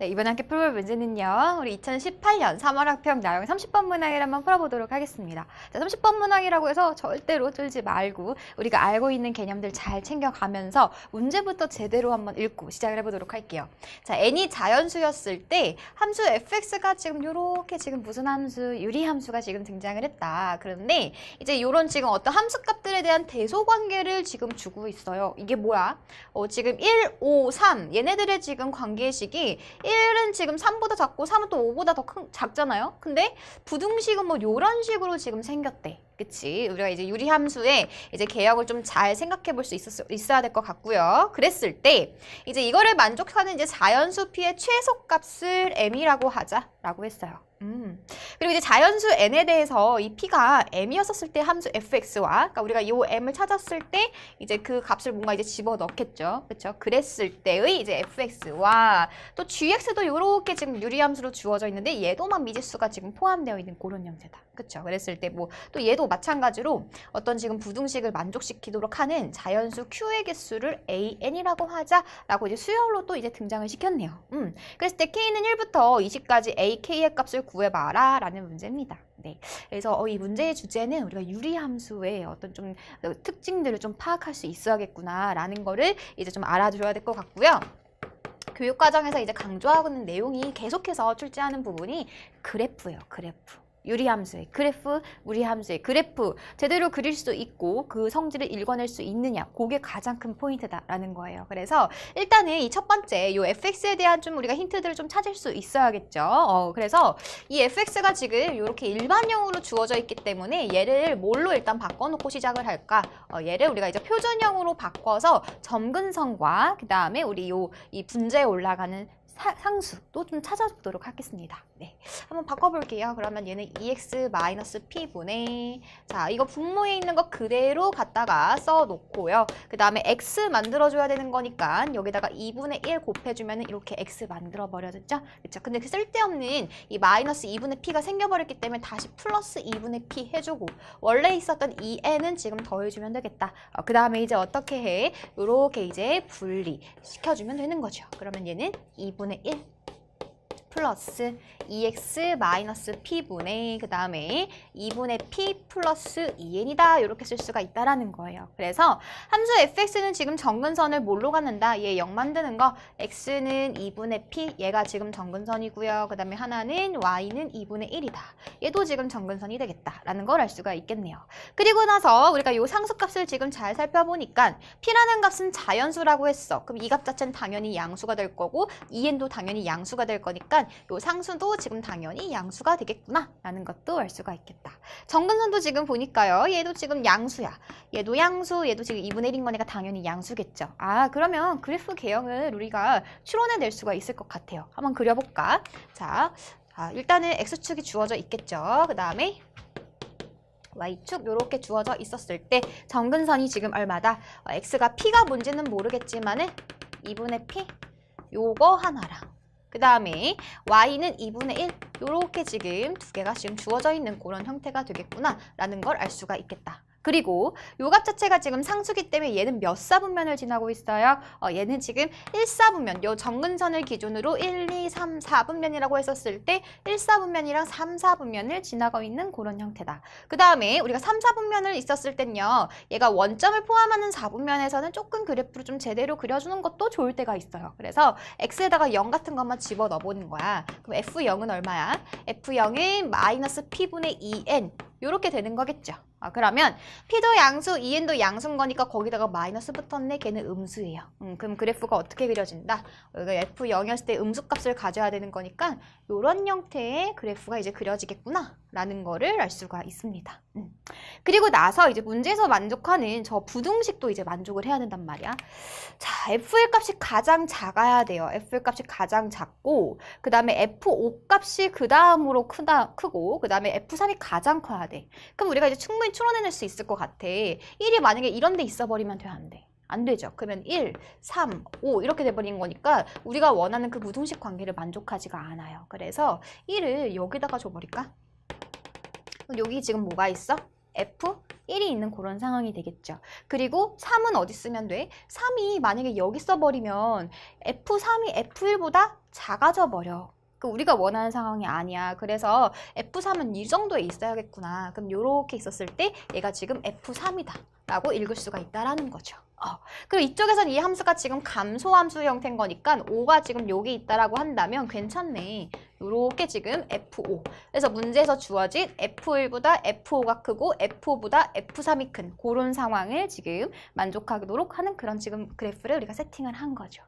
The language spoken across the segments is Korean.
네, 이번에 함께 풀볼 문제는요. 우리 2018년 3월 학평 나영 30번 문항을 한번 풀어보도록 하겠습니다. 자, 30번 문항이라고 해서 절대로 쫄지 말고 우리가 알고 있는 개념들 잘 챙겨가면서 문제부터 제대로 한번 읽고 시작을 해보도록 할게요. 자, n이 자연수였을 때 함수 fx가 지금 이렇게 지금 무슨 함수, 유리 함수가 지금 등장을 했다. 그런데 이제 이런 지금 어떤 함수 값들에 대한 대소관계를 지금 주고 있어요. 이게 뭐야? 어, 지금 1, 5, 3 얘네들의 지금 관계식이 1은 지금 3보다 작고 3은 또 5보다 더 큰, 작잖아요. 근데 부등식은 뭐 이런 식으로 지금 생겼대. 그치? 우리가 이제 유리함수의 이제 개혁을 좀 잘 생각해 볼 수 있어야 될 것 같고요. 그랬을 때 이제 이거를 만족하는 이제 자연수 피의 최소값을 m이라고 하자라고 했어요. 음. 그리고 이제 자연수 n에 대해서 이 p가 m이었었을 때 함수 fx와 그러니까 우리가 요 m을 찾았을 때 이제 그 값을 뭔가 이제 집어 넣겠죠. 그렇죠? 그랬을 때의 이제 fx와 또 gx도 요렇게 지금 유리함수로 주어져 있는데 얘도만 미지수가 지금 포함되어 있는 그런 형태다. 그렇죠. 그랬을 때 뭐 또 얘도 마찬가지로 어떤 지금 부등식을 만족시키도록 하는 자연수 q의 개수를 an이라고 하자라고 이제 수열로 또 이제 등장을 시켰네요. 음. 그랬을 때 k는 1부터 20까지 a, k의 값을 구해봐라 라는 문제입니다. 네. 그래서 어, 이 문제의 주제는 우리가 유리함수의 어떤 좀 특징들을 좀 파악할 수 있어야겠구나라는 거를 이제 좀 알아줘야 될 것 같고요. 교육과정에서 이제 강조하고 있는 내용이 계속해서 출제하는 부분이 그래프예요. 그래프. 유리함수의 그래프, 무리함수의 그래프 제대로 그릴 수 있고 그 성질을 읽어낼 수 있느냐 그게 가장 큰 포인트다라는 거예요. 그래서 일단은 이 첫 번째 이 fx에 대한 좀 우리가 힌트들을 좀 찾을 수 있어야겠죠. 어, 그래서 이 fx가 지금 이렇게 일반형으로 주어져 있기 때문에 얘를 뭘로 일단 바꿔놓고 시작을 할까? 어, 얘를 우리가 이제 표준형으로 바꿔서 점근선과 그 다음에 우리 요 이 분자에 올라가는 사, 상수도 좀 찾아보도록 하겠습니다. 네, 한번 바꿔볼게요. 그러면 얘는 EX-P분의 자, 이거 분모에 있는 거 그대로 갖다가 써놓고요. 그 다음에 X 만들어줘야 되는 거니까 여기다가 2분의 1 곱해주면 이렇게 X 만들어버려졌죠? 그쵸? 근데 그 쓸데없는 이 마이너스 2분의 P가 생겨버렸기 때문에 다시 플러스 2분의 P 해주고 원래 있었던 2N은 e 지금 더해주면 되겠다. 어, 그 다음에 이제 어떻게 해? 이렇게 이제 분리시켜주면 되는 거죠. 그러면 얘는 2분의 哪页？ 플러스 EX 마이너스 P분의 그 다음에 2분의 P 플러스 EN이다 이렇게 쓸 수가 있다라는 거예요. 그래서 함수 fx는 지금 정근선을 뭘로 갖는다? 얘 0 만드는 거 x는 2분의 P 얘가 지금 정근선이고요. 그 다음에 하나는 y는 2분의 1이다. 얘도 지금 정근선이 되겠다라는 걸 알 수가 있겠네요. 그리고 나서 우리가 요 상수값을 지금 잘 살펴보니까 P라는 값은 자연수라고 했어. 그럼 이 값 자체는 당연히 양수가 될 거고 EN도 당연히 양수가 될 거니까 있으니 상수도 지금 당연히 양수가 되겠구나 라는 것도 알 수가 있겠다. 정근선도 지금 보니까요. 얘도 지금 양수야. 얘도 양수, 얘도 지금 2분의 1인 거니까 당연히 양수겠죠. 아 그러면 그래프 개형을 우리가 추론해낼 수가 있을 것 같아요. 한번 그려볼까? 자, 자 아, 일단은 X축이 주어져 있겠죠. 그 다음에 y축 이렇게 주어져 있었을 때 정근선이 지금 얼마다? 어, x가 p가 뭔지는 모르겠지만은 2분의 p 요거 하나랑 그 다음에 y는 2분의 1 이렇게 지금 두 개가 지금 주어져 있는 그런 형태가 되겠구나 라는 걸 알 수가 있겠다. 그리고 요값 자체가 지금 상수기 때문에 얘는 몇 사분면을 지나고 있어요? 어, 얘는 지금 1사분면, 요 정근선을 기준으로 1, 2, 3, 4분면이라고 했었을 때 1사분면이랑 3, 4분면을 지나고 있는 그런 형태다. 그 다음에 우리가 3, 4분면을 있었을 땐요. 얘가 원점을 포함하는 4분면에서는 조금 그래프를 좀 제대로 그려주는 것도 좋을 때가 있어요. 그래서 x에다가 0 같은 것만 집어넣어보는 거야. 그럼 f0은 얼마야? f0은 마이너스 p분의 2n 이렇게 되는 거겠죠. 아, 그러면 P도 양수, EN도 양수인 거니까 거기다가 마이너스 붙었네. 걔는 음수예요. 음, 그럼 그래프가 어떻게 그려진다? 여기가 F0이었을 때 음수값을 가져야 되는 거니까 이런 형태의 그래프가 이제 그려지겠구나. 라는 거를 알 수가 있습니다. 음. 그리고 나서 이제 문제에서 만족하는 저 부등식도 이제 만족을 해야 된단 말이야. 자, f의 값이 가장 작아야 돼요. f의 값이 가장 작고 그 다음에 f5 값이 그 다음으로 크다, 크고 그 다음에 f3이 가장 커야 돼. 그럼 우리가 이제 충분히 추론해낼 수 있을 것 같아. 1이 만약에 이런 데 있어버리면 돼, 안 돼? 안 되죠. 그러면 1, 3, 5 이렇게 돼버린 거니까 우리가 원하는 그부등식 관계를 만족하지가 않아요. 그래서 1을 여기다가 줘버릴까? 여기 지금 뭐가 있어? F 1이 있는 그런 상황이 되겠죠. 그리고 3은 어디 쓰면 돼? 3이 만약에 여기 써버리면 F3이 F1보다 작아져 버려. 그 우리가 원하는 상황이 아니야. 그래서 F3은 이 정도에 있어야겠구나. 그럼 이렇게 있었을 때 얘가 지금 F3이다. 라고 읽을 수가 있다라는 거죠. 어. 그리고 이쪽에서는 이 함수가 지금 감소함수 형태인 거니까 5가 지금 여기 있다라고 한다면 괜찮네. 이렇게 지금 F5. 그래서 문제에서 주어진 F1보다 F5가 크고 F5보다 F3이 큰 그런 상황을 지금 만족하도록 하는 그런 지금 그래프를 우리가 세팅을 한 거죠.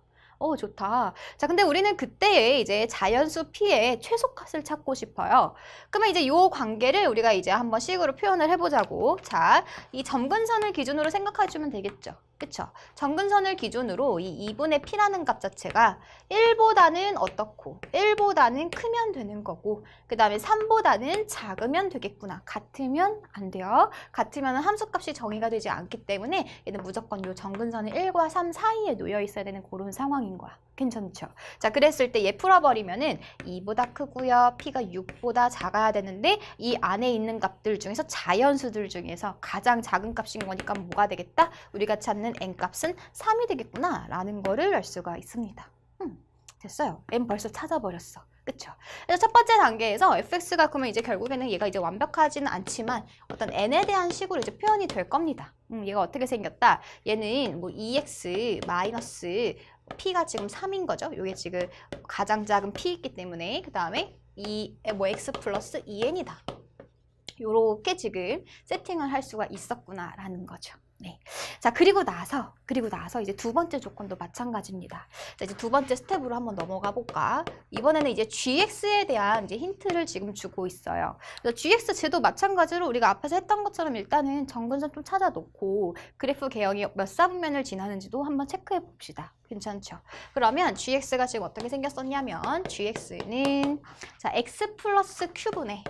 어, 좋다. 자, 근데 우리는 그때의 이제 자연수 P의 최소값을 찾고 싶어요. 그러면 이제 요 관계를 우리가 이제 한번 식으로 표현을 해보자고. 자, 이 점근선을 기준으로 생각해주면 되겠죠. 그쵸? 정근선을 기준으로 이 2분의 P라는 값 자체가 1보다는 어떻고 1보다는 크면 되는 거고 그 다음에 3보다는 작으면 되겠구나. 같으면 안 돼요. 같으면 함수값이 정의가 되지 않기 때문에 얘는 무조건 요정근선이 1과 3 사이에 놓여 있어야 되는 그런 상황인 거야. 괜찮죠? 자, 그랬을 때 얘 풀어버리면은 2보다 크고요. P가 6보다 작아야 되는데 이 안에 있는 값들 중에서 자연수들 중에서 가장 작은 값인 거니까 뭐가 되겠다? 우리가 찾는 n값은 3이 되겠구나 라는 거를 알 수가 있습니다. 음, 됐어요. n 벌써 찾아버렸어. 그쵸? 그래서 첫 번째 단계에서 fx가 그러면 이제 결국에는 얘가 이제 완벽하지는 않지만 어떤 n에 대한 식으로 이제 표현이 될 겁니다. 음, 얘가 어떻게 생겼다? 얘는 뭐 ex 마이너스 P가 지금 3인 거죠. 이게 지금 가장 작은 P이기 때문에 그 다음에 이뭐 X 플러스 2N이다. E 이렇게 지금 세팅을 할 수가 있었구나라는 거죠. 네. 자, 그리고 나서, 그리고 나서 이제 두 번째 조건도 마찬가지입니다. 자, 이제 두 번째 스텝으로 한번 넘어가 볼까. 이번에는 이제 GX에 대한 이제 힌트를 지금 주고 있어요. 그래서 GX 제도 마찬가지로 우리가 앞에서 했던 것처럼 일단은 정근선 좀 찾아놓고 그래프 개형이 몇 사분면을 지나는지도 한번 체크해 봅시다. 괜찮죠? 그러면 GX가 지금 어떻게 생겼었냐면 GX는 자, X 플러스 큐분의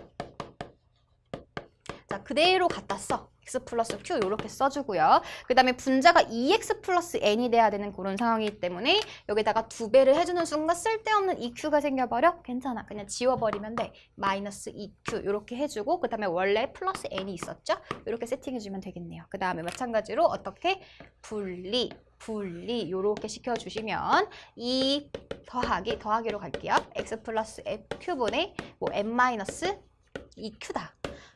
자, 그대로 갖다 써. x 플러스 q 이렇게 써주고요. 그 다음에 분자가 2x e 플러스 n이 돼야 되는 그런 상황이기 때문에 여기다가 두 배를 해주는 순간 쓸데없는 2q가 e 생겨버려? 괜찮아. 그냥 지워버리면 돼. 마이너스 2q e 이렇게 해주고 그 다음에 원래 플러스 n이 있었죠? 이렇게 세팅해주면 되겠네요. 그 다음에 마찬가지로 어떻게 분리, 분리 이렇게 시켜주시면 2 더하기, 더하기로 갈게요. x 플러스 fq분의 뭐 n 마이너스 2q다.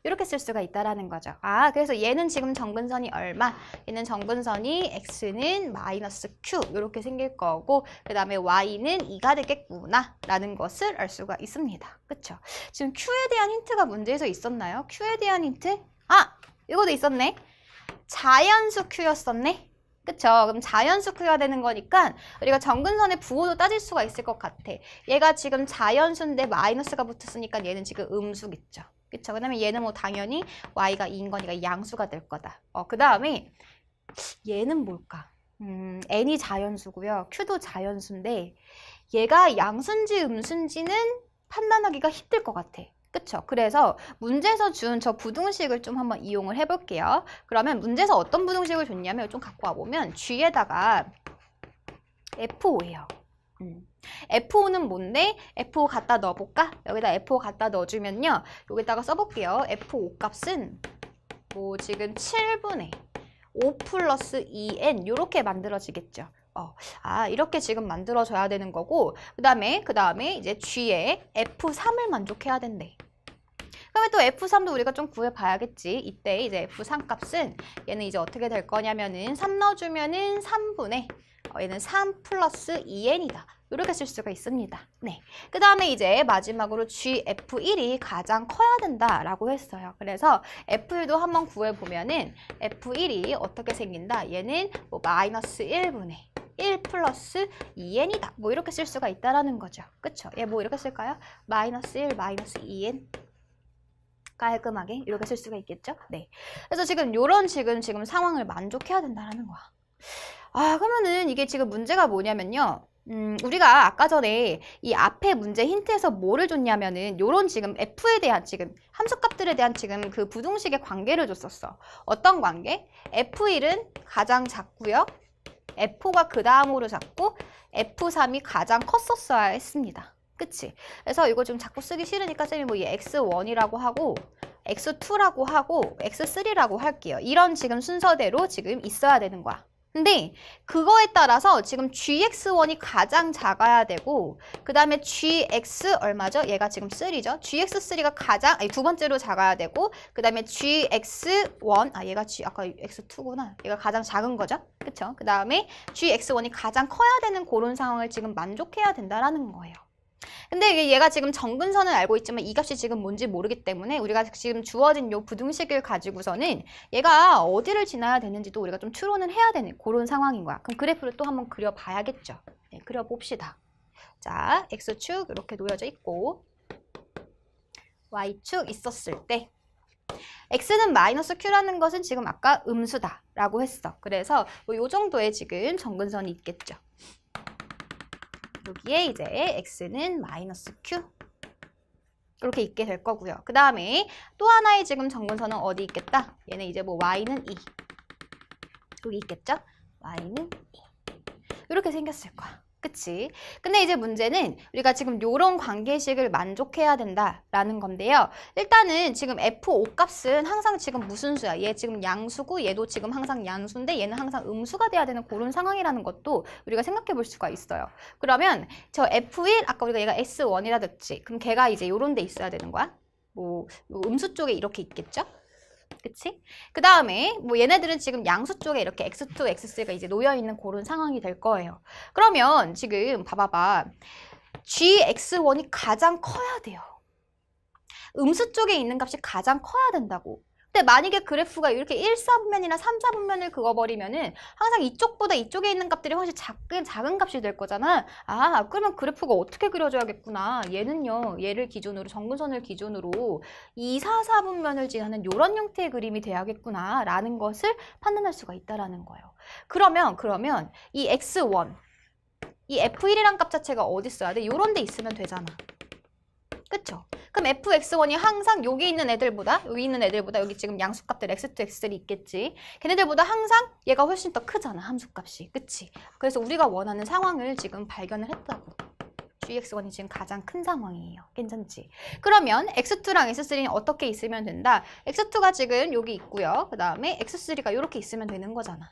이렇게 쓸 수가 있다라는 거죠. 아, 그래서 얘는 지금 정근선이 얼마, 얘는 정근선이 x는 마이너스 q 이렇게 생길 거고 그 다음에 y는 2가 되겠구나 라는 것을 알 수가 있습니다. 그쵸? 지금 q에 대한 힌트가 문제에서 있었나요? q에 대한 힌트? 아! 이거도 있었네. 자연수 q였었네. 그쵸? 그럼 자연수 Q가 되는 거니까 우리가 정근선의 부호도 따질 수가 있을 것 같아. 얘가 지금 자연수인데 마이너스가 붙었으니까 얘는 지금 음수겠죠. 그쵸? 그 다음에 얘는 뭐 당연히 y가 2인 거니까 양수가 될 거다. 어, 그 다음에 얘는 뭘까? 음, n이 자연수고요. q도 자연수인데 얘가 양수인지 음수인지는 판단하기가 힘들 것 같아. 그쵸? 그래서 문제에서 준 저 부등식을 좀 한번 이용을 해볼게요. 그러면 문제에서 어떤 부등식을 줬냐면 좀 갖고 와보면 g에다가 f5예요. 음. F5는 뭔데? F5 갖다 넣어볼까? 여기다 F5 갖다 넣어주면요. 여기다가 써볼게요. F5 값은 뭐 지금 7분의 5 플러스 2n 이렇게 만들어지겠죠. 어, 아 이렇게 지금 만들어져야 되는 거고 그 다음에 그 다음에 이제 G에 F3을 만족해야 된대. 그러면 또 F3도 우리가 좀 구해봐야겠지. 이때 이제 F3 값은 얘는 이제 어떻게 될 거냐면은 3 넣어주면은 3분의 어, 얘는 3 플러스 2n이다. 이렇게 쓸 수가 있습니다. 네. 그 다음에 이제 마지막으로 GF1이 가장 커야 된다라고 했어요. 그래서 F도 1 한번 구해보면은 F1이 어떻게 생긴다? 얘는 뭐 마이너스 1분의 1 플러스 2n이다. 뭐 이렇게 쓸 수가 있다라는 거죠. 그쵸? 얘 뭐 이렇게 쓸까요? 마이너스 1 마이너스 2n 깔끔하게 이렇게 쓸 수가 있겠죠? 네. 그래서 지금 이런 지금 지금 상황을 만족해야 된다라는 거야. 아 그러면은 이게 지금 문제가 뭐냐면요. 음, 우리가 아까 전에 이 앞에 문제 힌트에서 뭐를 줬냐면은 요런 지금 f에 대한 지금 함수값들에 대한 지금 그 부등식의 관계를 줬었어. 어떤 관계? f1은 가장 작고요. f4가 그 다음으로 작고 f3이 가장 컸었어야 했습니다. 그치? 그래서 이거 좀 자꾸 쓰기 싫으니까 쌤이 뭐 x1이라고 하고 x2라고 하고 x3라고 할게요. 이런 지금 순서대로 지금 있어야 되는 거야. 근데 그거에 따라서 지금 gx1이 가장 작아야 되고 그 다음에 gx 얼마죠? 얘가 지금 3죠? gx3가 가장 아니 두 번째로 작아야 되고 그 다음에 gx1 아 얘가 g 아까 x2구나 얘가 가장 작은 거죠? 그쵸? 그 다음에 gx1이 가장 커야 되는 그런 상황을 지금 만족해야 된다라는 거예요 근데 얘가 지금 정근선을 알고 있지만 이 값이 지금 뭔지 모르기 때문에 우리가 지금 주어진 요 부등식을 가지고서는 얘가 어디를 지나야 되는지도 우리가 좀 추론을 해야 되는 그런 상황인 거야. 그럼 그래프를 또 한번 그려봐야겠죠. 네, 그려봅시다. 자, X축 이렇게 놓여져 있고 Y축 있었을 때 X는 마이너스 Q라는 것은 지금 아까 음수다라고 했어. 그래서 뭐요 정도의 지금 정근선이 있겠죠. 여기에 이제 x는 마이너스 q 이렇게 있게 될 거고요. 그 다음에 또 하나의 지금 정근선은 어디 있겠다? 얘는 이제 뭐 y는 2 e. 여기 있겠죠? y는 2 e. 이렇게 생겼을 거야. 그치? 근데 이제 문제는 우리가 지금 이런 관계식을 만족해야 된다라는 건데요. 일단은 지금 F5 값은 항상 지금 무슨 수야? 얘 지금 양수고 얘도 지금 항상 양수인데 얘는 항상 음수가 돼야 되는 그런 상황이라는 것도 우리가 생각해 볼 수가 있어요. 그러면 저 F1 아까 우리가 얘가 S1이라 됐지? 그럼 걔가 이제 이런 데 있어야 되는 거야? 뭐, 뭐 음수 쪽에 이렇게 있겠죠? 그치? 그 다음에 뭐 얘네들은 지금 양수 쪽에 이렇게 x2, x3가 이제 놓여있는 그런 상황이 될 거예요. 그러면 지금 봐봐봐. gx1이 가장 커야 돼요. 음수 쪽에 있는 값이 가장 커야 된다고. 근데 만약에 그래프가 이렇게 1, 4분면이나 3, 4분면을 그어버리면은 항상 이쪽보다 이쪽에 있는 값들이 훨씬 작은, 작은 값이 될 거잖아. 아, 그러면 그래프가 어떻게 그려줘야겠구나. 얘는요, 얘를 기준으로, 정근선을 기준으로 2, 4, 4분면을 지나는 이런 형태의 그림이 돼야겠구나. 라는 것을 판단할 수가 있다라는 거예요. 그러면, 그러면 이 x1, 이 f1이란 값 자체가 어디 있어야 돼? 요런 데 있으면 되잖아. 그쵸? 그럼 fx1이 항상 여기 있는 애들보다 여기 있는 애들보다 여기 지금 양수값들 x2, x3 있겠지. 걔네들보다 항상 얘가 훨씬 더 크잖아, 함수값이. 그치? 그래서 우리가 원하는 상황을 지금 발견을 했다고. gx1이 지금 가장 큰 상황이에요. 괜찮지? 그러면 x2랑 x3는 어떻게 있으면 된다? x2가 지금 여기 있고요. 그 다음에 x3가 이렇게 있으면 되는 거잖아.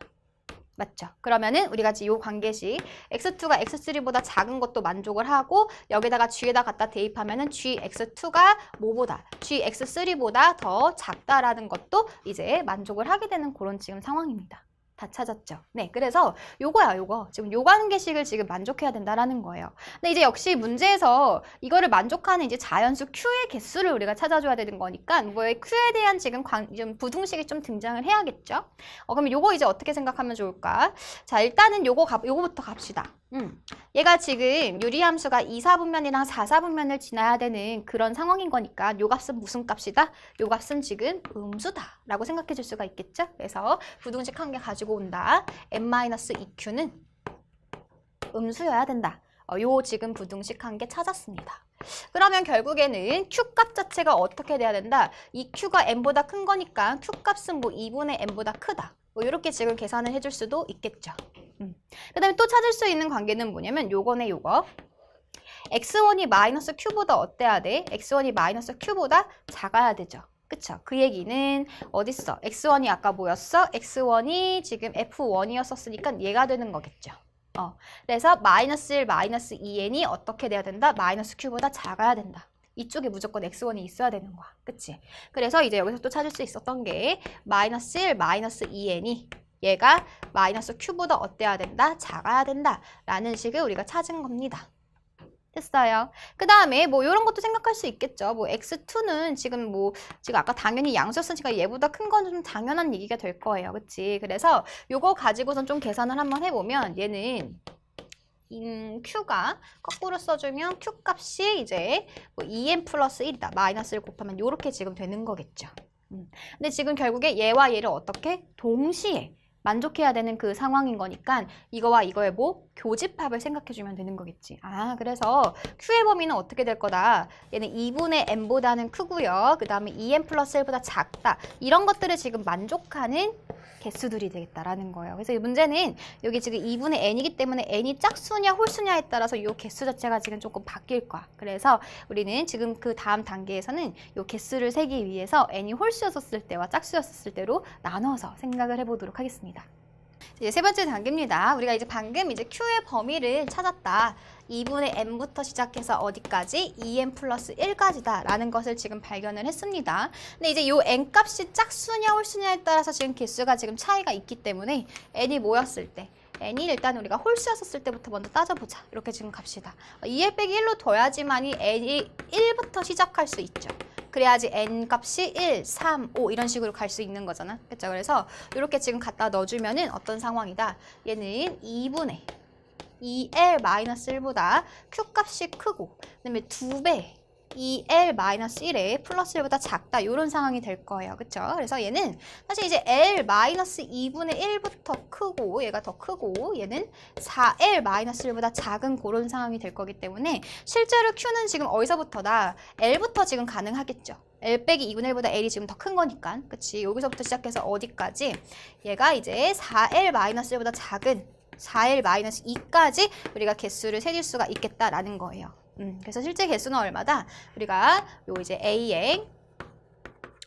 맞죠? 그러면은 우리 같이 이 관계식 x2가 x3보다 작은 것도 만족을 하고 여기다가 g에다 갖다 대입하면은 gx2가 뭐보다 gx3보다 더 작다라는 것도 이제 만족을 하게 되는 그런 지금 상황입니다. 다 찾았죠. 네, 그래서 요거야, 요거. 지금 요관계식을 지금 만족해야 된다라는 거예요. 근데 이제 역시 문제에서 이거를 만족하는 이제 자연수 q의 개수를 우리가 찾아줘야 되는 거니까 뭐의 q에 대한 지금 광, 좀 부등식이 좀 등장을 해야겠죠. 어, 그럼 요거 이제 어떻게 생각하면 좋을까? 자, 일단은 요거 가, 요거부터 갑시다. 음. 얘가 지금 유리함수가 2사분면이랑 4사분면을 지나야 되는 그런 상황인 거니까 요 값은 무슨 값이다? 요 값은 지금 음수다 라고 생각해 줄 수가 있겠죠? 그래서 부등식 한 개 가지고 온다. n-EQ는 음수여야 된다. 어, 요 지금 부등식 한 개 찾았습니다. 그러면 결국에는 Q값 자체가 어떻게 돼야 된다? 이 Q가 N보다 큰 거니까 Q값은 뭐 2분의 N보다 크다. 뭐 이렇게 지금 계산을 해 줄 수도 있겠죠. 음. 그 다음에 또 찾을 수 있는 관계는 뭐냐면 요거네 요거 x1이 마이너스 q보다 어때야 돼? x1이 마이너스 q보다 작아야 되죠 그쵸? 그 얘기는 어딨어? x1이 아까 뭐였어? x1이 지금 f1이었었으니까 얘가 되는 거겠죠 어, 그래서 마이너스 1, 마이너스 2n이 어떻게 돼야 된다? 마이너스 q보다 작아야 된다 이쪽에 무조건 x1이 있어야 되는 거야 그치? 그래서 이제 여기서 또 찾을 수 있었던 게 마이너스 1, 마이너스 2n이 얘가 마이너스 큐보다 어때야 된다? 작아야 된다. 라는 식을 우리가 찾은 겁니다. 됐어요. 그 다음에 뭐 이런 것도 생각할 수 있겠죠. 뭐 X2는 지금 뭐 지금 아까 당연히 양수였으니까 얘보다 큰 건 좀 당연한 얘기가 될 거예요. 그치? 그래서 요거 가지고선 좀 계산을 한번 해보면 얘는 음, Q가 거꾸로 써주면 Q 값이 이제 뭐 2n 플러스 1이다. 마이너스를 곱하면 이렇게 지금 되는 거겠죠. 음. 근데 지금 결국에 얘와 얘를 어떻게? 동시에 만족해야 되는 그 상황인 거니까 이거와 이거의 뭐 교집합을 생각해주면 되는 거겠지. 아 그래서 Q의 범위는 어떻게 될 거다. 얘는 2분의 M보다는 크고요. 그 다음에 2M 플러스 1보다 작다. 이런 것들을 지금 만족하는 개수들이 되겠다라는 거예요. 그래서 이 문제는 여기 지금 2분의 n이기 때문에 n이 짝수냐 홀수냐에 따라서 이 개수 자체가 지금 조금 바뀔 거야. 그래서 우리는 지금 그 다음 단계에서는 이 개수를 세기 위해서 n이 홀수였었을 때와 짝수였었을 때로 나눠서 생각을 해보도록 하겠습니다. 이제 세 번째 단계입니다. 우리가 이제 방금 이제 Q의 범위를 찾았다. 2분의 n부터 시작해서 어디까지? 2n e 플러스 1까지다 라는 것을 지금 발견을 했습니다. 근데 이제 요 n값이 짝수냐 홀수냐에 따라서 지금 개수가 지금 차이가 있기 때문에 n이 모였을 때 n이 일단 우리가 홀수였었을 때부터 먼저 따져보자. 이렇게 지금 갑시다. 2에 어, e 빼기 1로 둬야지만이 n이 1부터 시작할 수 있죠. 그래야지 n 값이 1, 3, 5 이런 식으로 갈 수 있는 거잖아. 그렇죠? 그래서 이렇게 지금 갖다 넣어주면은 어떤 상황이다. 얘는 2분의 2L-1보다 마이너스 Q 값이 크고 그다음에 2배 이 l 1에 플러스 1보다 작다 이런 상황이 될 거예요. 그렇죠? 그래서 얘는 사실 이제 L-2분의 1부터 크고 얘가 더 크고 얘는 4L-1보다 작은 그런 상황이 될 거기 때문에 실제로 Q는 지금 어디서부터다? L부터 지금 가능하겠죠. L 빼기 2분의 1보다 L이 지금 더 큰 거니까 그치? 여기서부터 시작해서 어디까지? 얘가 이제 4L-1보다 작은 4L-2까지 우리가 개수를 세질 수가 있겠다라는 거예요. 음, 그래서 실제 개수는 얼마다 우리가 요 이제 A의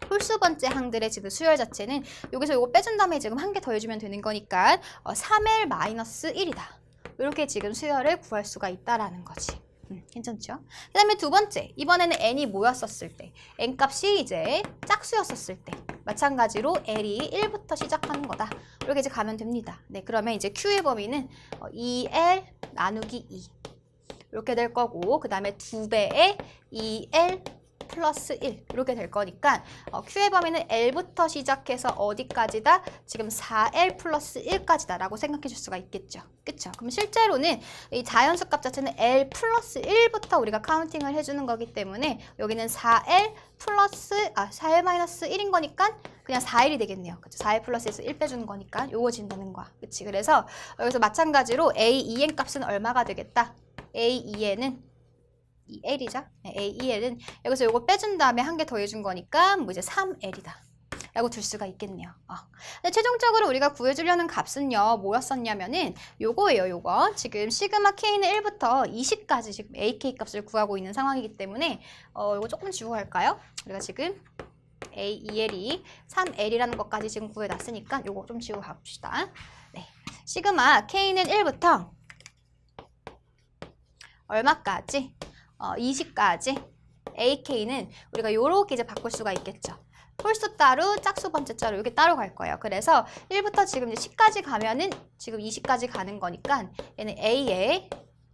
홀수 번째 항들의 지금 수열 자체는 여기서 이거 빼준 다음에 지금 한 개 더해주면 되는 거니까 어, 3L 마이너스 1이다. 이렇게 지금 수열을 구할 수가 있다라는 거지. 음, 괜찮죠? 그 다음에 두 번째, 이번에는 n이 모였었을 때, n 값이 이제 짝수였었을 때, 마찬가지로 l이 1부터 시작하는 거다. 이렇게 이제 가면 됩니다. 네, 그러면 이제 q의 범위는 2l 어, 나누기 2. 이렇게 될 거고 그 다음에 2배의 2L 플러스 1 이렇게 될 거니까 어, Q의 범위는 L부터 시작해서 어디까지다? 지금 4L 플러스 1까지다 라고 생각해 줄 수가 있겠죠. 그쵸? 그럼 실제로는 이 자연수 값 자체는 L 플러스 1부터 우리가 카운팅을 해주는 거기 때문에 여기는 4L 플러스 아 4L 마이너스 1인 거니까 그냥 4L이 되겠네요. 그쵸? 4L 플러스에서 1 빼주는 거니까 요거 진다는 거야. 그치? 그래서 여기서 마찬가지로 A, 2 n 값은 얼마가 되겠다? A, 2 n 은 AEL이죠. 네, a 2 l 은 여기서 이거 빼준 다음에 한 개 더해준 거니까 뭐 이제 3L이다. 라고 둘 수가 있겠네요. 어. 근데 최종적으로 우리가 구해주려는 값은요. 뭐였었냐면은 요거예요. 요거. 지금 시그마 K는 1부터 20까지 지금 AK 값을 구하고 있는 상황이기 때문에 어, 요거 조금 주고 갈까요? 우리가 지금 a 2 l 이 3L이라는 것까지 지금 구해놨으니까 요거 좀 지우고 갑시다. 네. 시그마 K는 1부터 얼마까지? 어, 20까지 AK는 우리가 요렇게 이제 바꿀 수가 있겠죠. 홀수 따로, 짝수 번째 자로 이렇게 따로 갈 거예요. 그래서 1부터 지금 이제 10까지 가면은 지금 20까지 가는 거니까 얘는 A에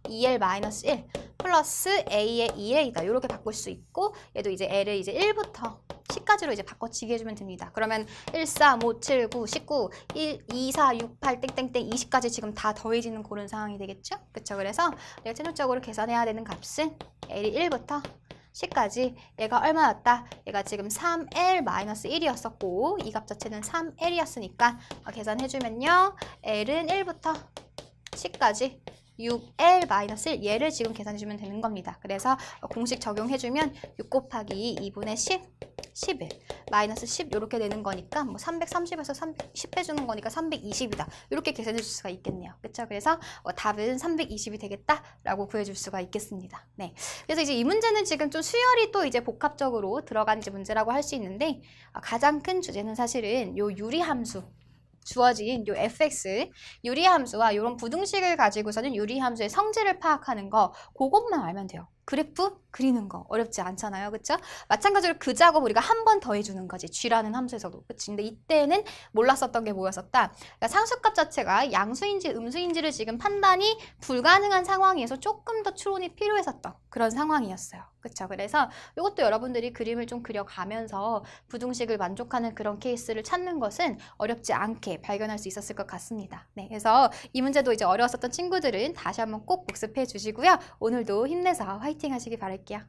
2L-1 e 플러스 A의 2이다 e 이렇게 그러니까 바꿀 수 있고 얘도 이제 L을 이제 1부터 10까지로 이제 바꿔치기 해주면 됩니다. 그러면 1, 4, 5, 7, 9, 19, 1, 2, 4, 6, 8, 땡땡땡 20까지 지금 다 더해지는 그런 상황이 되겠죠? 그렇죠? 그래서 내가 최종적으로 계산해야 되는 값은 L이 1부터 10까지 얘가 얼마였다? 얘가 지금 3L-1이었었고 이 값 자체는 3L이었으니까 계산해주면요. L은 1부터 10까지 6L-1 얘를 지금 계산해주면 되는 겁니다. 그래서 공식 적용해주면 6 곱하기 2분의 10, 11, 마이너스 10 이렇게 되는 거니까 뭐 330에서 310 해주는 거니까 320이다. 이렇게 계산해줄 수가 있겠네요. 그렇죠? 그래서 어, 답은 320이 되겠다라고 구해줄 수가 있겠습니다. 네, 그래서 이제 이 문제는 지금 좀 수열이 또 이제 복합적으로 들어간 문제라고 할 수 있는데 어, 가장 큰 주제는 사실은 요 유리함수 주어진 요 fx 유리함수와 이런 부등식을 가지고서는 유리함수의 성질을 파악하는 거 그것만 알면 돼요. 그래프 그리는 거 어렵지 않잖아요. 그렇죠? 마찬가지로 그 작업 우리가 한 번 더 해주는 거지. G라는 함수에서도. 그치? 근데 이때는 몰랐었던 게 뭐였었다? 그러니까 상수값 자체가 양수인지 음수인지를 지금 판단이 불가능한 상황에서 조금 더 추론이 필요했었던 그런 상황이었어요. 그렇죠? 그래서 이것도 여러분들이 그림을 좀 그려가면서 부등식을 만족하는 그런 케이스를 찾는 것은 어렵지 않게 발견할 수 있었을 것 같습니다. 네, 그래서 이 문제도 이제 어려웠었던 친구들은 다시 한번 꼭 복습해 주시고요. 오늘도 힘내서 화이팅! 파이팅 하시길 바랄게요.